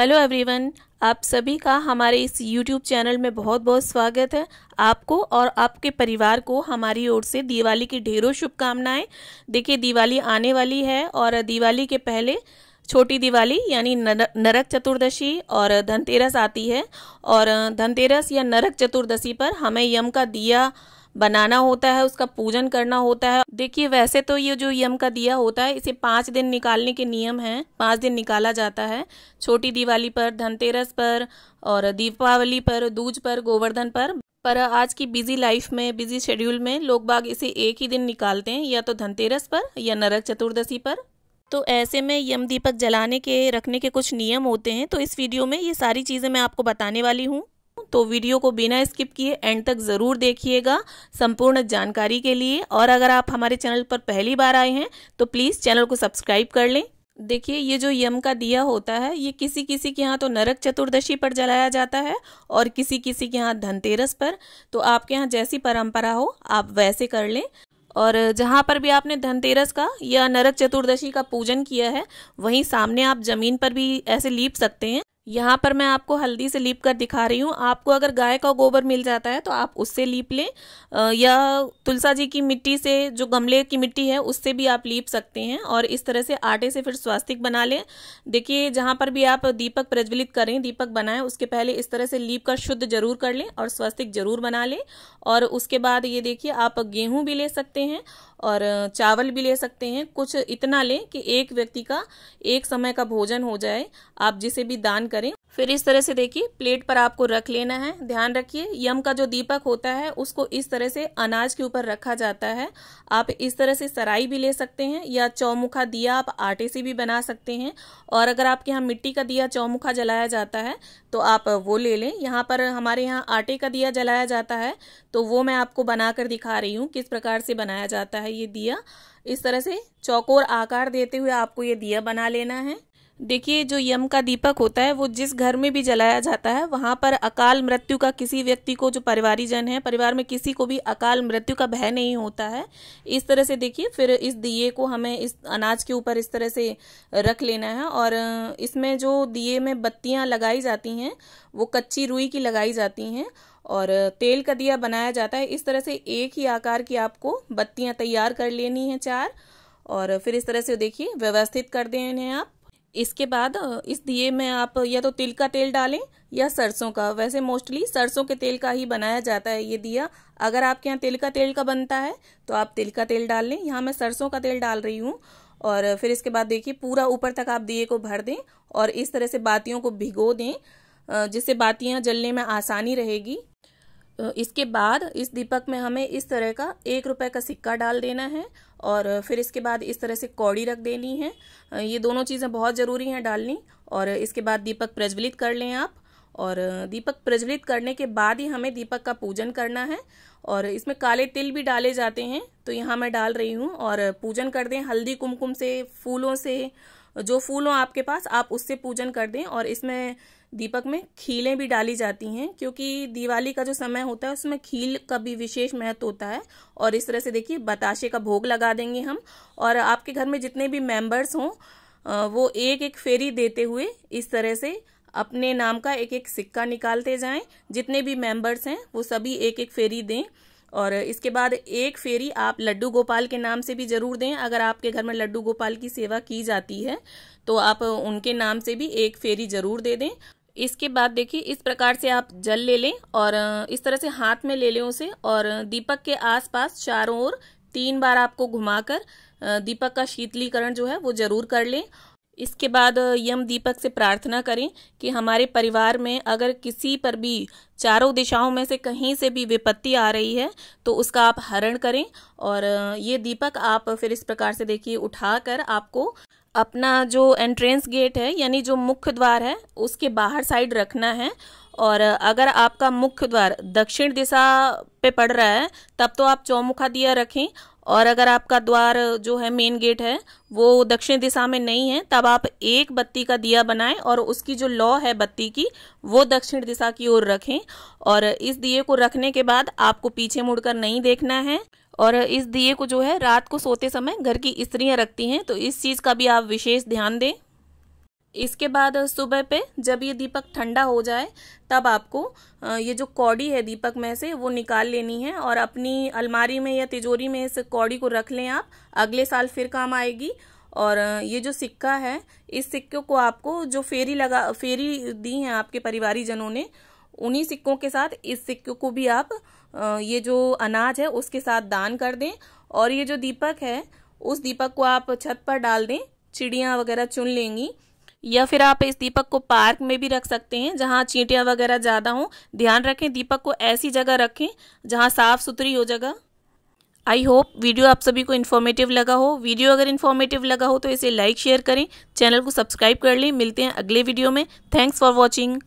hello everyone आप सभी का हमारे इस यूट्यूब चैनल में बहुत बहुत स्वागत है आपको और आपके परिवार को हमारी ओर से दिवाली की ढेरों शुभकामनाएं देखिए दिवाली आने वाली है और दिवाली के पहले छोटी दिवाली यानी नरक चतुर्दशी और धनतेरस आती है और धनतेरस या नरक चतुर्दशी पर हमें यम का दिया बनाना होता है उसका पूजन करना होता है देखिए वैसे तो ये जो यम का दिया होता है इसे पाँच दिन निकालने के नियम हैं पाँच दिन निकाला जाता है छोटी दिवाली पर धनतेरस पर और दीपावली पर दूज पर गोवर्धन पर पर आज की बिजी लाइफ में बिजी शेड्यूल में लोग बाग इसे एक ही दिन निकालते हैं या तो धनतेरस पर या नरक चतुर्दशी पर तो ऐसे में यम दीपक जलाने के रखने के कुछ नियम होते हैं तो इस वीडियो में ये सारी चीज़ें मैं आपको बताने वाली हूँ तो वीडियो को बिना स्किप किए एंड तक ज़रूर देखिएगा संपूर्ण जानकारी के लिए और अगर आप हमारे चैनल पर पहली बार आए हैं तो प्लीज़ चैनल को सब्सक्राइब कर लें देखिए ये जो यम का दिया होता है ये किसी किसी के यहाँ तो नरक चतुर्दशी पर जलाया जाता है और किसी किसी के यहाँ धनतेरस पर तो आपके यहाँ जैसी परंपरा हो आप वैसे कर लें और जहाँ पर भी आपने धनतेरस का या नरक चतुर्दशी का पूजन किया है वहीं सामने आप जमीन पर भी ऐसे लीप सकते हैं यहाँ पर मैं आपको हल्दी से लीप कर दिखा रही हूँ आपको अगर गाय का गोबर मिल जाता है तो आप उससे लीप लें या तुलसा जी की मिट्टी से जो गमले की मिट्टी है उससे भी आप लीप सकते हैं और इस तरह से आटे से फिर स्वास्तिक बना लें देखिए जहाँ पर भी आप दीपक प्रज्वलित करें दीपक बनाएं उसके पहले इस तरह से लीप कर शुद्ध जरूर कर लें और स्वास्तिक जरूर बना लें और उसके बाद ये देखिए आप गेहूँ भी ले सकते हैं और चावल भी ले सकते हैं कुछ इतना लें कि एक व्यक्ति का एक समय का भोजन हो जाए आप जिसे भी दान फिर इस तरह से देखिए प्लेट पर आपको रख लेना है ध्यान रखिए यम का जो दीपक होता है उसको इस तरह से अनाज के ऊपर रखा जाता है आप इस तरह से सराई भी ले सकते हैं या चौमुखा दिया आप आटे से भी बना सकते हैं और अगर आपके यहाँ मिट्टी का दिया चौमुखा जलाया जाता है तो आप वो ले लें यहाँ पर हमारे यहाँ आटे का दिया जलाया जाता है तो वो मैं आपको बनाकर दिखा रही हूँ किस प्रकार से बनाया जाता है ये दिया इस तरह से चौकोर आकार देते हुए आपको ये दिया बना लेना है देखिए जो यम का दीपक होता है वो जिस घर में भी जलाया जाता है वहाँ पर अकाल मृत्यु का किसी व्यक्ति को जो परिवारी जन है परिवार में किसी को भी अकाल मृत्यु का भय नहीं होता है इस तरह से देखिए फिर इस दिए को हमें इस अनाज के ऊपर इस तरह से रख लेना है और इसमें जो दिए में बत्तियाँ लगाई जाती हैं वो कच्ची रुई की लगाई जाती हैं और तेल का दिया बनाया जाता है इस तरह से एक ही आकार की आपको बत्तियाँ तैयार कर लेनी है चार और फिर इस तरह से देखिए व्यवस्थित कर देने इन्हें आप इसके बाद इस दिए में आप या तो तिल का तेल डालें या सरसों का वैसे मोस्टली सरसों के तेल का ही बनाया जाता है ये दिया अगर आपके यहाँ तिल का तेल का बनता है तो आप तिल का तेल डाल लें यहाँ मैं सरसों का तेल डाल रही हूँ और फिर इसके बाद देखिए पूरा ऊपर तक आप दिए को भर दें और इस तरह से बातियों को भिगो दें जिससे बातियाँ जलने में आसानी रहेगी इसके बाद इस दीपक में हमें इस तरह का एक रुपए का सिक्का डाल देना है और फिर इसके बाद इस तरह से कौड़ी रख देनी है ये दोनों चीज़ें बहुत ज़रूरी हैं डालनी और इसके बाद दीपक प्रज्वलित कर लें आप और दीपक प्रज्वलित करने के बाद ही हमें दीपक का पूजन करना है और इसमें काले तिल भी डाले जाते हैं तो यहाँ मैं डाल रही हूँ और पूजन कर दें हल्दी कुमकुम से फूलों से जो फूल हो आपके पास आप उससे पूजन कर दें और इसमें दीपक में खीलें भी डाली जाती हैं क्योंकि दिवाली का जो समय होता है उसमें खील का भी विशेष महत्व होता है और इस तरह से देखिए बताशे का भोग लगा देंगे हम और आपके घर में जितने भी मेंबर्स हों वो एक एक फेरी देते हुए इस तरह से अपने नाम का एक एक सिक्का निकालते जाएं जितने भी मेंबर्स हैं वो सभी एक एक फेरी दें और इसके बाद एक फेरी आप लड्डू गोपाल के नाम से भी जरूर दें अगर आपके घर में लड्डू गोपाल की सेवा की जाती है तो आप उनके नाम से भी एक फेरी जरूर दे दें इसके बाद देखिए इस प्रकार से आप जल ले लें और इस तरह से हाथ में ले लें उसे और दीपक के आसपास चारों ओर तीन बार आपको घुमाकर दीपक का शीतलीकरण जो है वो जरूर कर लें इसके बाद यम दीपक से प्रार्थना करें कि हमारे परिवार में अगर किसी पर भी चारों दिशाओं में से कहीं से भी विपत्ति आ रही है तो उसका आप हरण करें और ये दीपक आप फिर इस प्रकार से देखिए उठाकर आपको अपना जो एंट्रेंस गेट है यानी जो मुख्य द्वार है उसके बाहर साइड रखना है और अगर आपका मुख्य द्वार दक्षिण दिशा पे पड़ रहा है तब तो आप चौमुखा दिया रखें और अगर आपका द्वार जो है मेन गेट है वो दक्षिण दिशा में नहीं है तब आप एक बत्ती का दिया बनाएं और उसकी जो लौ है बत्ती की वो दक्षिण दिशा की ओर रखें और इस दिए को रखने के बाद आपको पीछे मुड़कर नहीं देखना है और इस दिए को जो है रात को सोते समय घर की स्त्रियाँ रखती हैं तो इस चीज़ का भी आप विशेष ध्यान दें इसके बाद सुबह पे जब ये दीपक ठंडा हो जाए तब आपको ये जो कौड़ी है दीपक में से वो निकाल लेनी है और अपनी अलमारी में या तिजोरी में इस कौड़ी को रख लें आप अगले साल फिर काम आएगी और ये जो सिक्का है इस सिक्के को आपको जो फेरी लगा फेरी दी है आपके परिवारी जनों ने उन्हीं सिक्कों के साथ इस सिक्के को भी आप ये जो अनाज है उसके साथ दान कर दें और ये जो दीपक है उस दीपक को आप छत पर डाल दें चिड़ियाँ वगैरह चुन लेंगी या फिर आप इस दीपक को पार्क में भी रख सकते हैं जहाँ चींटियाँ वगैरह ज़्यादा हों ध्यान रखें दीपक को ऐसी जगह रखें जहाँ साफ़ सुथरी हो जगह आई होप वीडियो आप सभी को इन्फॉर्मेटिव लगा हो वीडियो अगर इन्फॉर्मेटिव लगा हो तो इसे लाइक शेयर करें चैनल को सब्सक्राइब कर लें मिलते हैं अगले वीडियो में थैंक्स फॉर वॉचिंग